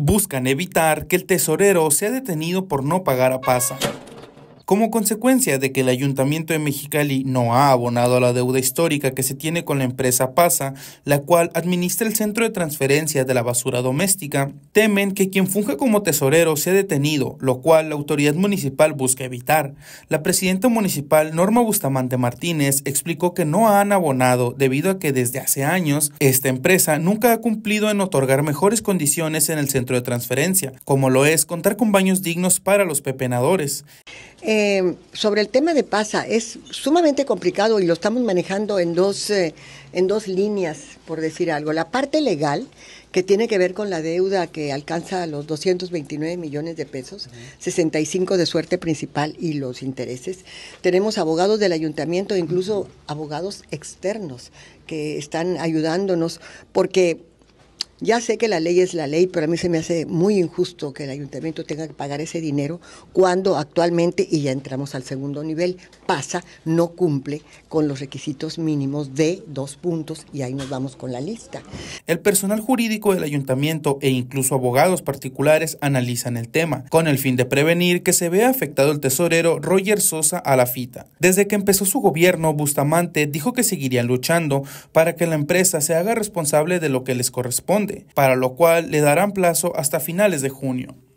buscan evitar que el tesorero sea detenido por no pagar a pasa como consecuencia de que el Ayuntamiento de Mexicali no ha abonado a la deuda histórica que se tiene con la empresa PASA, la cual administra el centro de Transferencia de la basura doméstica, temen que quien funge como tesorero sea detenido, lo cual la autoridad municipal busca evitar. La presidenta municipal Norma Bustamante Martínez explicó que no han abonado debido a que desde hace años esta empresa nunca ha cumplido en otorgar mejores condiciones en el centro de transferencia, como lo es contar con baños dignos para los pepenadores. Eh, sobre el tema de PASA, es sumamente complicado y lo estamos manejando en dos, eh, en dos líneas, por decir algo. La parte legal, que tiene que ver con la deuda que alcanza los 229 millones de pesos, 65 de suerte principal y los intereses. Tenemos abogados del ayuntamiento, incluso abogados externos que están ayudándonos, porque ya sé que la ley es la ley, pero a mí se me hace muy injusto que el ayuntamiento tenga que pagar ese dinero cuando actualmente, y ya entramos al segundo nivel, pasa, no cumple con los requisitos mínimos de dos puntos y ahí nos vamos con la lista. El personal jurídico del ayuntamiento e incluso abogados particulares analizan el tema, con el fin de prevenir que se vea afectado el tesorero Roger Sosa a la fita. Desde que empezó su gobierno, Bustamante dijo que seguirían luchando para que la empresa se haga responsable de lo que les corresponde para lo cual le darán plazo hasta finales de junio.